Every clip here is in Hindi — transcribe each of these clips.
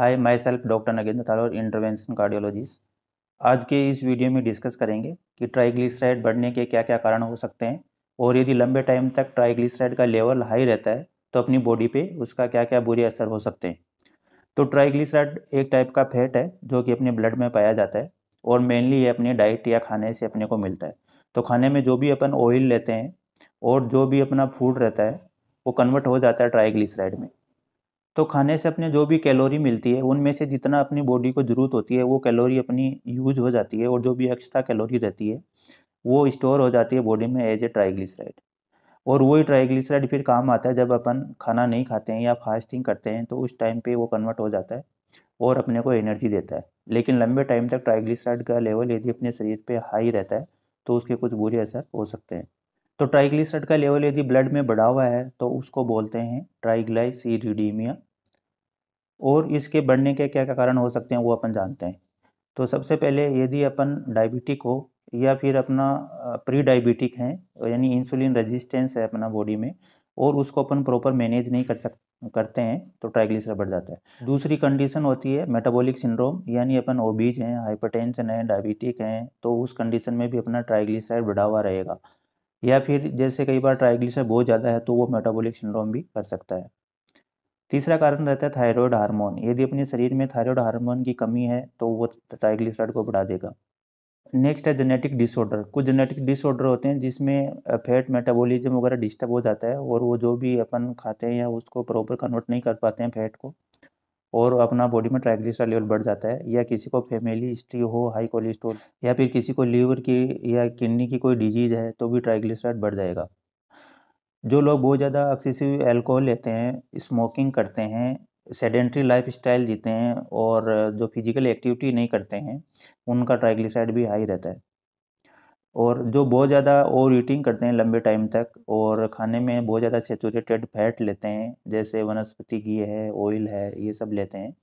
हाय myself doctor Nagendra Thalor intervention cardiologist आज के इस वीडियो में डिस्कस करेंगे कि ट्राइग्लिसराइड बढ़ने के क्या क्या कारण हो सकते हैं और यदि लंबे टाइम तक ट्राइग्लिसराइड का लेवल हाई रहता है तो अपनी बॉडी पे उसका क्या क्या बुरे असर हो सकते हैं तो ट्राइग्लिसराइड एक टाइप का फैट है जो कि अपने ब्लड में पाया जाता है और मेनली ये अपने डाइट या खाने से अपने को मिलता है तो खाने में जो भी अपन ऑयल लेते हैं और जो भी अपना फूड रहता है वो कन्वर्ट हो जाता है ट्राइग्लिसराइड में तो खाने से अपने जो भी कैलोरी मिलती है उनमें से जितना अपनी बॉडी को ज़रूरत होती है वो कैलोरी अपनी यूज हो जाती है और जो भी एक्स्ट्रा कैलोरी रहती है वो स्टोर हो जाती है बॉडी में एज ए ट्राइग्लिसराइड और वही ट्राइग्लिसराइड फिर काम आता है जब अपन खाना नहीं खाते हैं या फास्टिंग करते हैं तो उस टाइम पर वो कन्वर्ट हो जाता है और अपने को एनर्जी देता है लेकिन लंबे टाइम तक ट्राइग्लिसराइड का लेवल यदि अपने शरीर पर हाई रहता है तो उसके कुछ बुरे असर हो सकते हैं तो ट्राइग्लिसराइड का लेवल यदि ब्लड में बढ़ा हुआ है तो उसको बोलते हैं ट्राइग्लाइसीरिडीमिया और इसके बढ़ने के क्या क्या कारण हो सकते हैं वो अपन जानते हैं तो सबसे पहले यदि अपन डायबिटिक हो या फिर अपना प्री डायबिटिक हैं यानी इंसुलिन रेजिस्टेंस है अपना बॉडी में और उसको अपन प्रॉपर मैनेज नहीं कर सक करते हैं तो ट्राइग्लिसराइड बढ़ जाता है दूसरी कंडीशन होती है मेटाबॉलिक सिंड्रोम यानी अपन ओबीज हैं हाइपरटेंशन है डायबिटिक हैं तो उस कंडीशन में भी अपना ट्राइग्लिसराइड बढ़ा हुआ रहेगा या फिर जैसे कई बार ट्राइग्लिस बहुत ज़्यादा है तो वो मेटाबॉलिक सिंड्रोम भी कर सकता है तीसरा कारण रहता है थायराइड हार्मोन यदि अपने शरीर में थायराइड हार्मोन की कमी है तो वो ट्राइग्लिसराइड को बढ़ा देगा नेक्स्ट है जेनेटिक डिसऑर्डर कुछ जेनेटिक डिसऑर्डर होते हैं जिसमें फैट मेटाबॉलिज्म वगैरह डिस्टर्ब हो जाता है और वो जो भी अपन खाते हैं या उसको प्रॉपर कन्वर्ट नहीं कर पाते हैं फैट को और अपना बॉडी में ट्राइग्लिसराइड लेवल बढ़ जाता है या किसी को फैमिली हिस्ट्री हो हाई कोलेस्ट्रोल या फिर किसी को लीवर की या किडनी की कोई डिजीज़ है तो भी ट्राइग्लिसराइड बढ़ जाएगा जो लोग बहुत ज़्यादा एक्सेसिव एल्कोहल लेते हैं स्मोकिंग करते हैं सेडेंट्री लाइफ स्टाइल जीते हैं और जो फिजिकल एक्टिविटी नहीं करते हैं उनका ट्राइग्लिसराइड भी हाई रहता है और जो बहुत ज़्यादा ओवर ईटिंग करते हैं लंबे टाइम तक और खाने में बहुत ज़्यादा सेचूरेटेड फैट लेते हैं जैसे वनस्पति घी है ऑयल है ये सब लेते हैं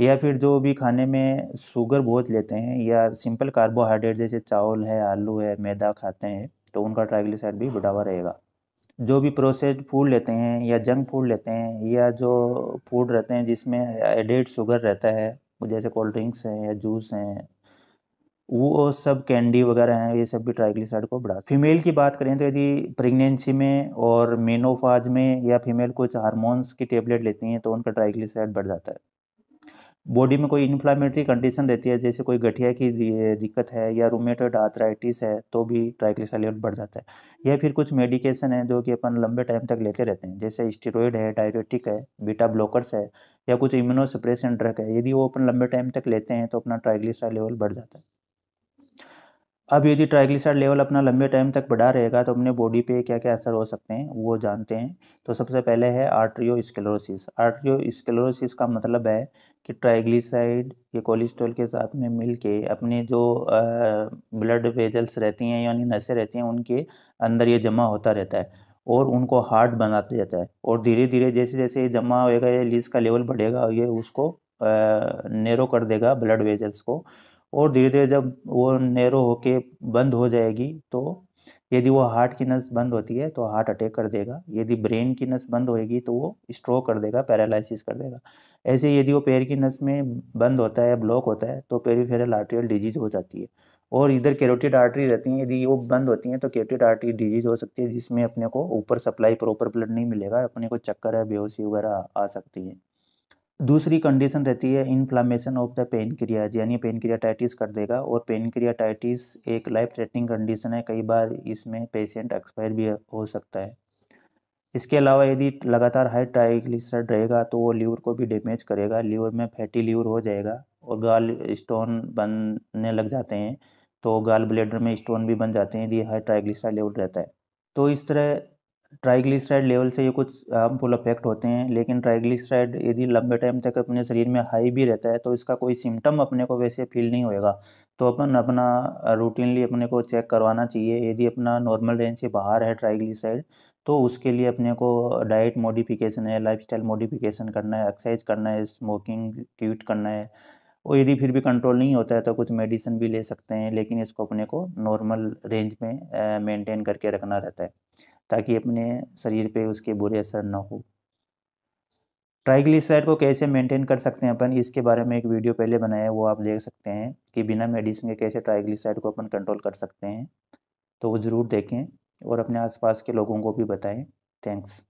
या फिर जो भी खाने में शुगर बहुत लेते हैं या सिंपल कार्बोहाइड्रेट जैसे चावल है आलू है मैदा खाते हैं तो उनका ट्राइग्लिसराइड भी बढ़ावा रहेगा जो भी प्रोसेस्ड फूड लेते हैं या जंक फूड लेते हैं या जो फूड रहते हैं जिसमें एडेड शुगर रहता है जैसे कोल्ड ड्रिंक्स हैं या जूस हैं वो सब कैंडी वगैरह हैं ये सब भी ट्राइग्लिसराइड को बढ़ा फीमेल की बात करें तो यदि प्रेगनेंसी में और मेनोफाज में या फीमेल कुछ हार्मोन्स की टेबलेट लेती हैं तो उनका ट्राइग्लिसराइड बढ़ जाता है बॉडी में कोई इन्फ्लामेटरी कंडीशन रहती है जैसे कोई गठिया की दिक्कत है या रोमेटोड आर्थराइटिस है तो भी ट्राइग्लिसराइड लेवल बढ़ जाता है या फिर कुछ मेडिकेशन है जो कि अपन लंबे टाइम तक लेते रहते हैं जैसे स्टेरॉयड है डायरेटिक है बीटा ब्लॉकर्स है या कुछ इम्यूनोसप्रेशन ड्रग है यदि वो अपन लंबे टाइम तक लेते हैं तो अपना ट्राइग्लिसराइड लेवल बढ़ जाता है अब यदि ट्राइग्लिसराइड लेवल अपना लंबे टाइम तक बढ़ा रहेगा तो अपने बॉडी पे क्या क्या असर हो सकते हैं वो जानते हैं तो सबसे पहले है आर्ट्रियो स्केलोसिस आर्ट्रियो स्केलोसिस का मतलब है कि ट्राइग्लिसराइड ये कोलेस्ट्रॉल के साथ में मिल के अपने जो ब्लड वेजल्स रहती हैं यानी नसें रहती हैं उनके अंदर ये जमा होता रहता है और उनको हार्ड बनाते जाता है और धीरे धीरे जैसे जैसे ये जमा होएगा ये लीज का लेवल बढ़ेगा ये उसको नेरो कर देगा ब्लड वेजल्स को और धीरे धीरे जब वो नेरो होके बंद हो जाएगी तो यदि वो हार्ट की नस बंद होती है तो हार्ट अटैक कर देगा यदि ब्रेन की नस बंद होएगी तो वो स्ट्रोक कर देगा पैरालिसिस कर देगा ऐसे यदि वो पैर की नस में बंद होता है ब्लॉक होता है तो पेरीफेरल आर्टियल डिजीज हो जाती है और इधर कैरोटिड आर्टरी रहती हैं यदि वो बंद होती हैं तो कैरोटिड आर्टरी डिजीज हो सकती है जिसमें अपने को ऊपर सप्लाई प्रॉपर ब्लड नहीं मिलेगा अपने को चक्कर है बेहोशी वगैरह आ सकती है दूसरी कंडीशन रहती है इन्फ्लामेशन ऑफ द पेनक्रियाज यानी पेनक्रियाटाइटिस कर देगा और पेनक्रियाटाइटिस एक लाइफ थ्रेटनिंग कंडीशन है कई बार इसमें पेशेंट एक्सपायर भी हो सकता है इसके अलावा यदि लगातार हाई ट्राइग्लिसराइड रहेगा तो वो लीवर को भी डैमेज करेगा लीवर में फैटी लीवर हो जाएगा और गाल स्टोन बनने लग जाते हैं तो गाल ब्लेडर में स्टोन भी बन जाते हैं यदि हाई ट्राइग्लिसराइड लेवल रहता है तो इस तरह ट्राइग्लिसराइड लेवल से ये कुछ हार्मफुल अफेक्ट होते हैं लेकिन ट्राइग्लिसराइड यदि लंबे टाइम तक अपने शरीर में हाई भी रहता है तो इसका कोई सिम्टम अपने को वैसे फील नहीं होएगा तो अपन अपना रूटीनली अपने को चेक करवाना चाहिए यदि अपना नॉर्मल रेंज से बाहर है ट्राइग्लिसराइड तो उसके लिए अपने को डाइट मॉडिफिकेशन है स्टाइल मॉडिफिकेशन करना है एक्सरसाइज करना है स्मोकिंग क्यूट करना है और यदि फिर भी कंट्रोल नहीं होता है तो कुछ मेडिसिन भी ले सकते हैं लेकिन इसको अपने को नॉर्मल रेंज में मेंटेन करके रखना रहता है ताकि अपने शरीर पे उसके बुरे असर ना हो ट्राइग्लिसराइड को कैसे मेंटेन कर सकते हैं अपन इसके बारे में एक वीडियो पहले बनाया है वो आप देख सकते हैं कि बिना मेडिसिन के कैसे ट्राइग्लिसराइड को अपन कंट्रोल कर सकते हैं तो वो ज़रूर देखें और अपने आसपास के लोगों को भी बताएँ थैंक्स